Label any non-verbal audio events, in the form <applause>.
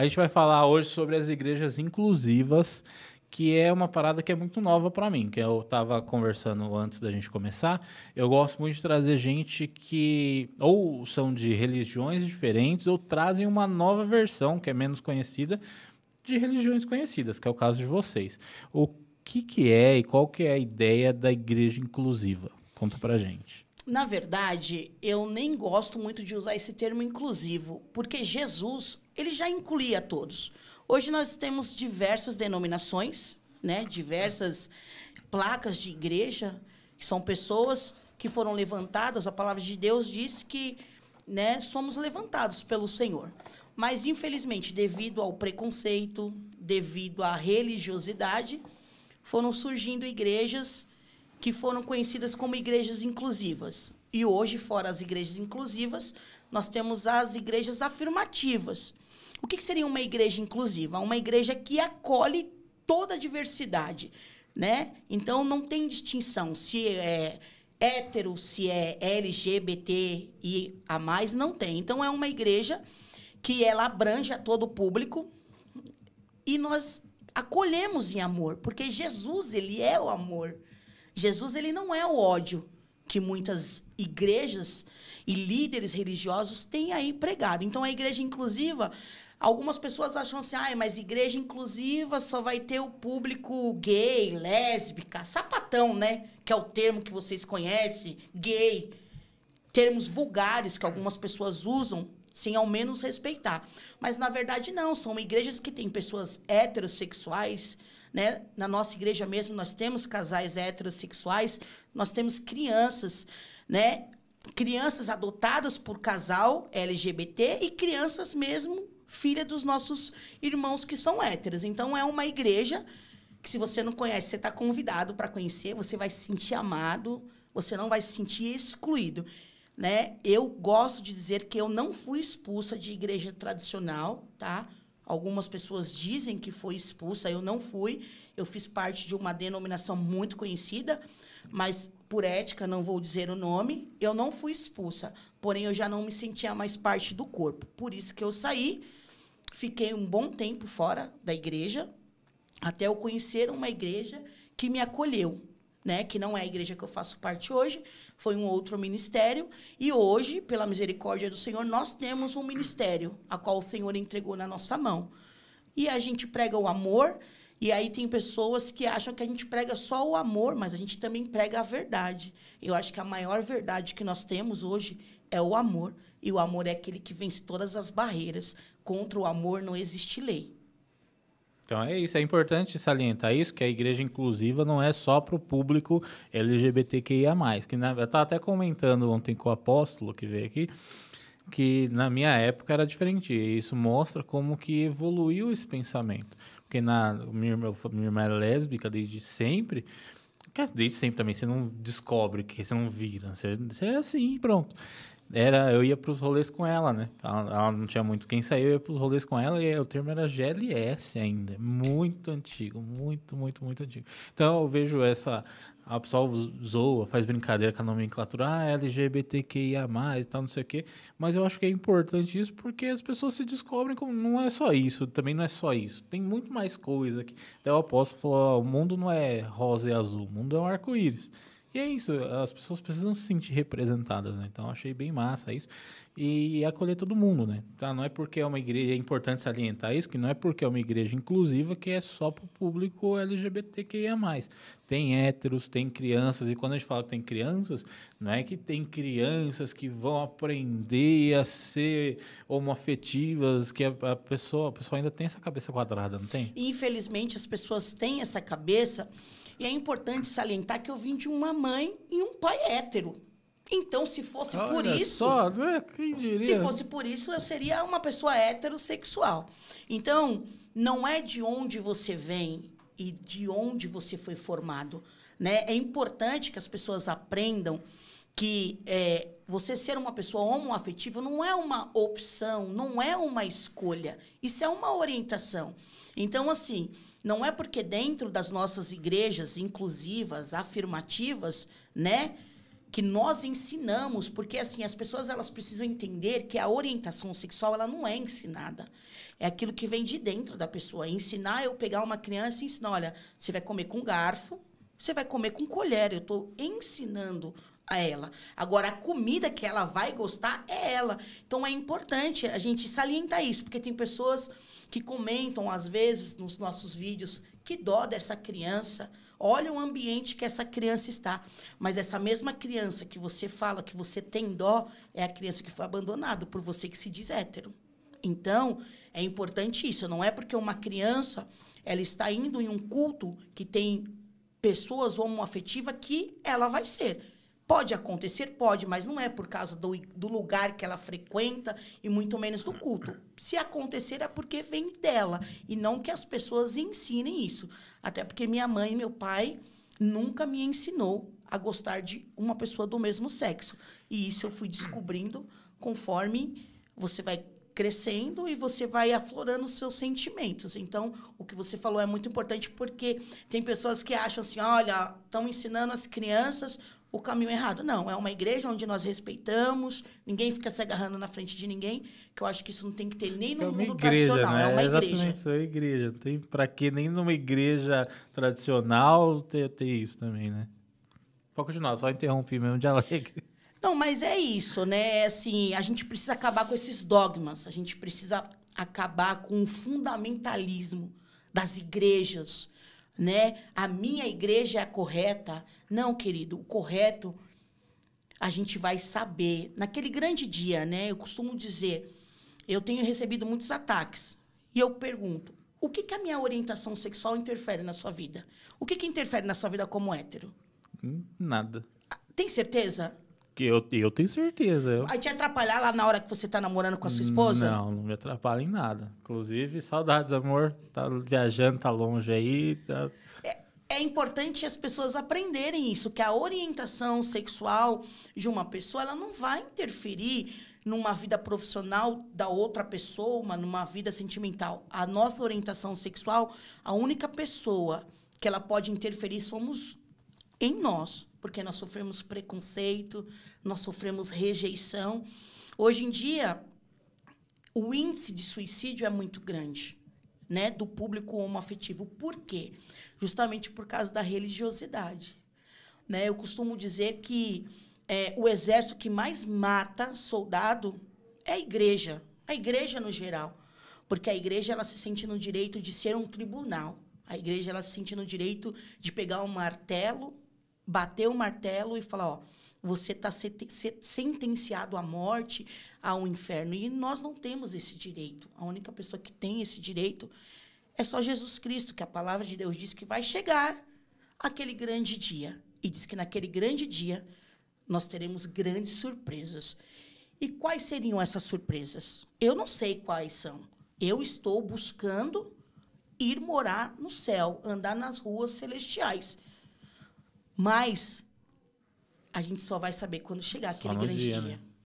A gente vai falar hoje sobre as igrejas inclusivas, que é uma parada que é muito nova para mim, que eu estava conversando antes da gente começar. Eu gosto muito de trazer gente que ou são de religiões diferentes ou trazem uma nova versão que é menos conhecida de religiões conhecidas, que é o caso de vocês. O que que é e qual que é a ideia da igreja inclusiva? Conta para gente na verdade, eu nem gosto muito de usar esse termo inclusivo, porque Jesus, ele já incluía todos. Hoje nós temos diversas denominações, né? diversas placas de igreja, que são pessoas que foram levantadas, a palavra de Deus diz que né, somos levantados pelo Senhor. Mas, infelizmente, devido ao preconceito, devido à religiosidade, foram surgindo igrejas que foram conhecidas como igrejas inclusivas. E hoje, fora as igrejas inclusivas, nós temos as igrejas afirmativas. O que, seria uma igreja inclusiva? Uma igreja que acolhe toda a diversidade, né? Então não tem distinção se é hétero, se é LGBT e a mais não tem. Então é uma igreja que ela abrange a todo o público e nós acolhemos em amor, porque Jesus ele é o amor. Jesus ele não é o ódio que muitas igrejas e líderes religiosos têm aí pregado. Então a igreja inclusiva, algumas pessoas acham assim, ah, mas igreja inclusiva só vai ter o público gay, lésbica, sapatão, né? Que é o termo que vocês conhecem, gay. Termos vulgares que algumas pessoas usam sem ao menos respeitar. Mas na verdade não, são igrejas que têm pessoas heterossexuais, né? Na nossa igreja mesmo, nós temos casais heterossexuais, nós temos crianças, né? crianças adotadas por casal LGBT e crianças mesmo filha dos nossos irmãos que são héteros. Então, é uma igreja que, se você não conhece, você está convidado para conhecer, você vai se sentir amado, você não vai se sentir excluído. Né? Eu gosto de dizer que eu não fui expulsa de igreja tradicional, tá? Algumas pessoas dizem que foi expulsa, eu não fui. Eu fiz parte de uma denominação muito conhecida, mas por ética, não vou dizer o nome, eu não fui expulsa. Porém, eu já não me sentia mais parte do corpo. Por isso que eu saí, fiquei um bom tempo fora da igreja, até eu conhecer uma igreja que me acolheu né, que não é a igreja que eu faço parte hoje, foi um outro ministério. E hoje, pela misericórdia do Senhor, nós temos um ministério, a qual o Senhor entregou na nossa mão. E a gente prega o amor, e aí tem pessoas que acham que a gente prega só o amor, mas a gente também prega a verdade. Eu acho que a maior verdade que nós temos hoje é o amor. E o amor é aquele que vence todas as barreiras. Contra o amor não existe lei. Então é isso, é importante salientar isso, que a igreja inclusiva não é só para o público LGBTQIA. Que na, eu estava até comentando ontem com o apóstolo que veio aqui, que na minha época era diferente. E isso mostra como que evoluiu esse pensamento. Porque na, minha, irmã, minha irmã lésbica desde sempre. Desde sempre também, você não descobre que você não vira. Você, você é assim, pronto era eu ia para os rolês com ela, né? Ela, ela, não tinha muito quem saiu, eu ia para os rolês com ela e o termo era GLS ainda, muito antigo, muito, muito, muito antigo. Então eu vejo essa a pessoa zoa, faz brincadeira com a nomenclatura, ah, LGBTQIA+, e tal, não sei o quê, mas eu acho que é importante isso porque as pessoas se descobrem como não é só isso, também não é só isso, tem muito mais coisa aqui. Até o apóstolo falou, oh, o mundo não é rosa e azul, o mundo é um arco-íris. E é isso, as pessoas precisam se sentir representadas, né? Então achei bem massa isso. E acolher todo mundo, né? Tá? Não é porque é uma igreja, é importante salientar isso, que não é porque é uma igreja inclusiva que é só para o público LGBTQIA. Tem héteros, tem crianças, e quando a gente fala que tem crianças, não é que tem crianças que vão aprender a ser homoafetivas, que a, pessoa, a pessoa ainda tem essa cabeça quadrada, não tem? Infelizmente as pessoas têm essa cabeça e é importante salientar que eu vim de uma mãe e um pai hétero. Então, se fosse Olha por isso. Só, né? Quem diria? Se fosse por isso, eu seria uma pessoa heterossexual. Então, não é de onde você vem e de onde você foi formado. Né? É importante que as pessoas aprendam que é, você ser uma pessoa homoafetiva não é uma opção, não é uma escolha. Isso é uma orientação. Então, assim, não é porque dentro das nossas igrejas inclusivas, afirmativas, né? que nós ensinamos, porque assim as pessoas elas precisam entender que a orientação sexual ela não é ensinada. É aquilo que vem de dentro da pessoa. Ensinar eu pegar uma criança e ensinar, olha, você vai comer com garfo, você vai comer com colher. Eu estou ensinando a ela. Agora, a comida que ela vai gostar é ela. Então, é importante a gente salientar isso, porque tem pessoas que comentam, às vezes, nos nossos vídeos, que dó dessa criança. Olha o ambiente que essa criança está. Mas essa mesma criança que você fala que você tem dó é a criança que foi abandonada por você que se diz hétero. Então, é importante isso. Não é porque uma criança ela está indo em um culto que tem pessoas homoafetivas que ela vai ser. Pode acontecer? Pode, mas não é por causa do, do lugar que ela frequenta e muito menos do culto. Se acontecer, é porque vem dela e não que as pessoas ensinem isso. Até porque minha mãe e meu pai nunca me ensinou a gostar de uma pessoa do mesmo sexo. E isso eu fui descobrindo conforme você vai crescendo e você vai aflorando os seus sentimentos. Então, o que você falou é muito importante porque tem pessoas que acham assim, olha, estão ensinando as crianças o caminho errado. Não, é uma igreja onde nós respeitamos, ninguém fica se agarrando na frente de ninguém, que eu acho que isso não tem que ter nem no é uma mundo igreja, tradicional, né? é uma é igreja. exatamente igreja. Isso é uma igreja, tem para que nem numa igreja tradicional ter, ter isso também, né? Pode continuar, só interrompi mesmo de alegre. <laughs> Não, mas é isso, né? É assim, a gente precisa acabar com esses dogmas, a gente precisa acabar com o fundamentalismo das igrejas, né? A minha igreja é a correta. Não, querido, o correto a gente vai saber naquele grande dia, né? Eu costumo dizer, eu tenho recebido muitos ataques e eu pergunto, o que, que a minha orientação sexual interfere na sua vida? O que, que interfere na sua vida como hétero? Nada. Tem certeza? que eu, eu tenho certeza. Eu... Vai te atrapalhar lá na hora que você tá namorando com a sua esposa? Não, não me atrapalha em nada. Inclusive, saudades, amor. Tá viajando, tá longe aí. Tá... É, é importante as pessoas aprenderem isso, que a orientação sexual de uma pessoa, ela não vai interferir numa vida profissional da outra pessoa, numa vida sentimental. A nossa orientação sexual, a única pessoa que ela pode interferir somos em nós, porque nós sofremos preconceito, nós sofremos rejeição. Hoje em dia, o índice de suicídio é muito grande, né, do público homoafetivo. Por quê? Justamente por causa da religiosidade. Né? Eu costumo dizer que é, o exército que mais mata soldado é a igreja, a igreja no geral, porque a igreja ela se sente no direito de ser um tribunal. A igreja ela se sente no direito de pegar um martelo bater o martelo e falar, ó, você está sentenciado à morte, ao inferno. E nós não temos esse direito. A única pessoa que tem esse direito é só Jesus Cristo, que a palavra de Deus diz que vai chegar aquele grande dia. E diz que naquele grande dia nós teremos grandes surpresas. E quais seriam essas surpresas? Eu não sei quais são. Eu estou buscando ir morar no céu, andar nas ruas celestiais. Mas a gente só vai saber quando chegar só aquele grande dia. dia. Né?